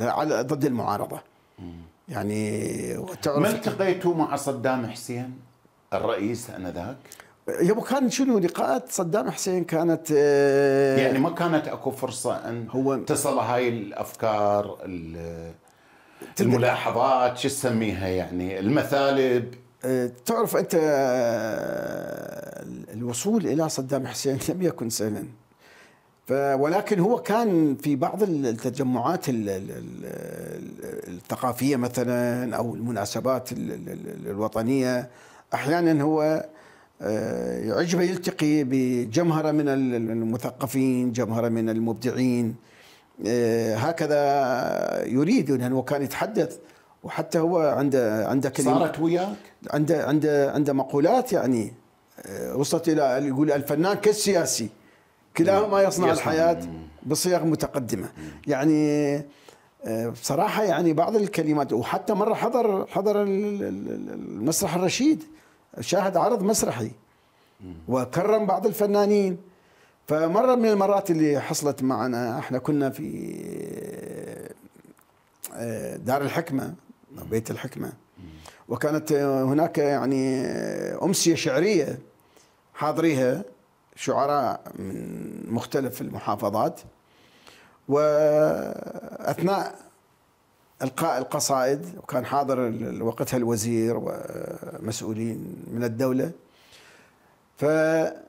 على ضد المعارضه يعني ما التقيتوا مع صدام حسين الرئيس انذاك؟ يبو كان شنو لقاءات صدام حسين كانت آه، يعني ما كانت اكو فرصه ان هو تصل هاي الافكار الملاحظات شو تسميها يعني المثالب آه، تعرف انت آه، الوصول الى صدام حسين لم يكن سهلا ولكن هو كان في بعض التجمعات الثقافيه مثلا او المناسبات الوطنيه احيانا هو آه، يعجبه يلتقي بجمهره من المثقفين، جمهره من المبدعين آه، هكذا يريد يعني هو كان يتحدث وحتى هو عنده عنده كلمه صارت وياك؟ عنده عنده عنده مقولات يعني آه، وصلت الى يقول الفنان كالسياسي كلاهما يصنع الحياة بصيغ متقدمة يعني آه، بصراحة يعني بعض الكلمات وحتى مرة حضر حضر المسرح الرشيد شاهد عرض مسرحي وكرم بعض الفنانين فمرة من المرات اللي حصلت معنا احنا كنا في آه، دار الحكمة بيت الحكمة وكانت هناك يعني أمسية شعرية حاضريها شعراء من مختلف المحافظات واثناء القاء القصائد وكان حاضر وقتها الوزير ومسؤولين من الدوله ففجاه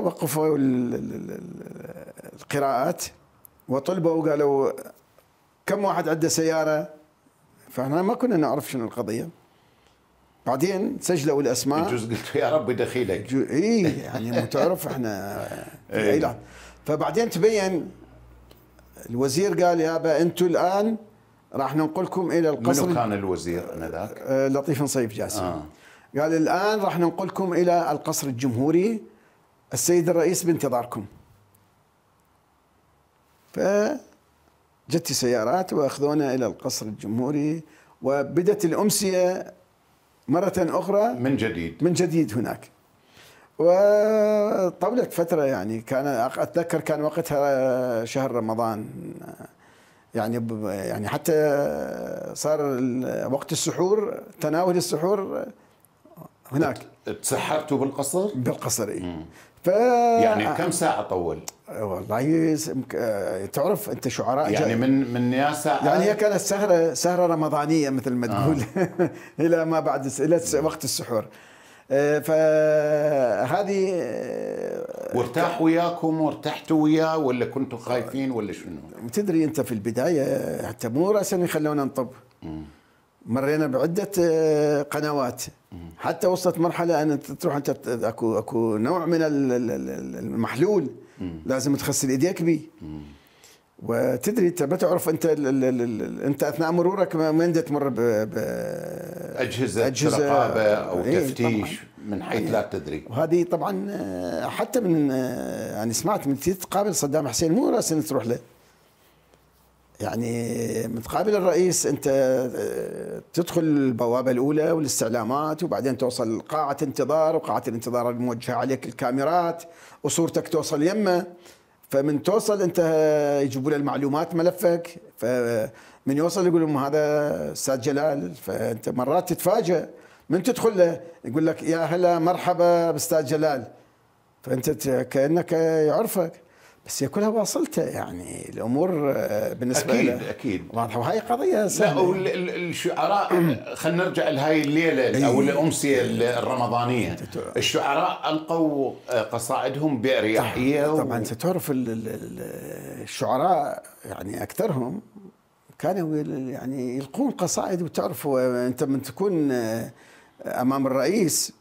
وقفوا القراءات وطلبوا قالوا كم واحد عنده سياره فاحنا ما كنا نعرف شنو القضيه بعدين سجلوا الاسماء يجوز قلت يا رب دخيلك اي يعني تعرف احنا اي لعب فبعدين تبين الوزير قال يابا انتم الان راح ننقلكم الى القصر منو كان الوزير انذاك؟ آه، لطيف نصيف جاسم آه. قال الان راح ننقلكم الى القصر الجمهوري السيد الرئيس بانتظاركم فجت سيارات واخذونا الى القصر الجمهوري وبدت الامسيه مرة أخرى من جديد من جديد هناك وطولت فترة يعني كان أتذكر كان وقتها شهر رمضان يعني يعني حتى صار وقت السحور تناول السحور هناك تسحرتوا بالقصر؟ بالقصر اي ف... يعني كم ساعة طول؟ والله آه، تعرف انت شعراء يعني جاي. من من يا ساعة يعني هي كانت سهرة سهرة رمضانية مثل ما تقول آه. الى ما بعد الى وقت السحور آه، فهذه آه، وارتاح وياكم وارتحتوا وياه ولا كنتوا خايفين ولا شنو؟ تدري انت في البدايه حتى مو راسا يخلونا نطب مرينا بعده آه، قنوات حتى وصلت مرحله ان تروح انت اكو اكو نوع من المحلول لازم تغسل ايديك به وتدري انت ما تعرف انت الـ الـ الـ الـ انت اثناء مرورك ما تمر ب اجهزه, أجهزة رقابه او ايه تفتيش من حيث لا تدري وهذه طبعا آه، حتى من آه، يعني سمعت من تقابل صدام حسين مو راسا تروح له يعني متقابل الرئيس انت آه، تدخل البوابه الاولى والاستعلامات وبعدين توصل قاعه انتظار وقاعه الانتظار الموجهه عليك الكاميرات وصورتك توصل يمه فمن توصل انت يجيبوا له المعلومات ملفك فمن يوصل يقول لهم هذا استاذ جلال فانت مرات تتفاجئ من تدخل له يقول لك يا هلا مرحبا باستاذ جلال فانت كانك يعرفك بس هي كلها واصلته يعني الامور آه، بالنسبه اكيد له اكيد واضحه وهي قضيه سهله لا الشعراء خلينا نرجع لهاي الليله او إيه. الامسيه الرمضانيه الشعراء القوا آه، قصائدهم باريحيه طبعا, طبعاً و... تعرف الشعراء يعني اكثرهم كانوا يعني يلقون قصائد وتعرف آه، انت من تكون امام الرئيس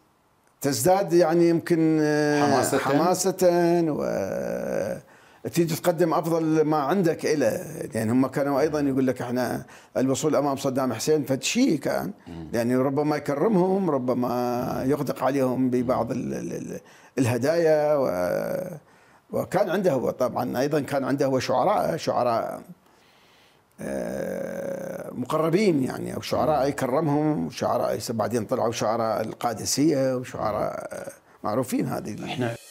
تزداد يعني يمكن حماسة, حماسة و تيجي تقدم افضل ما عندك له يعني هم كانوا ايضا يقول لك احنا الوصول امام صدام حسين فتشي كان يعني ربما يكرمهم ربما يغدق عليهم ببعض الهدايا و وكان عنده هو طبعا ايضا كان عنده هو شعراء شعراء آه، مقربين يعني او شعراء يكرمهم شعراء بعدين طلعوا شعراء القادسيه وشعراء آه، معروفين هذه احنا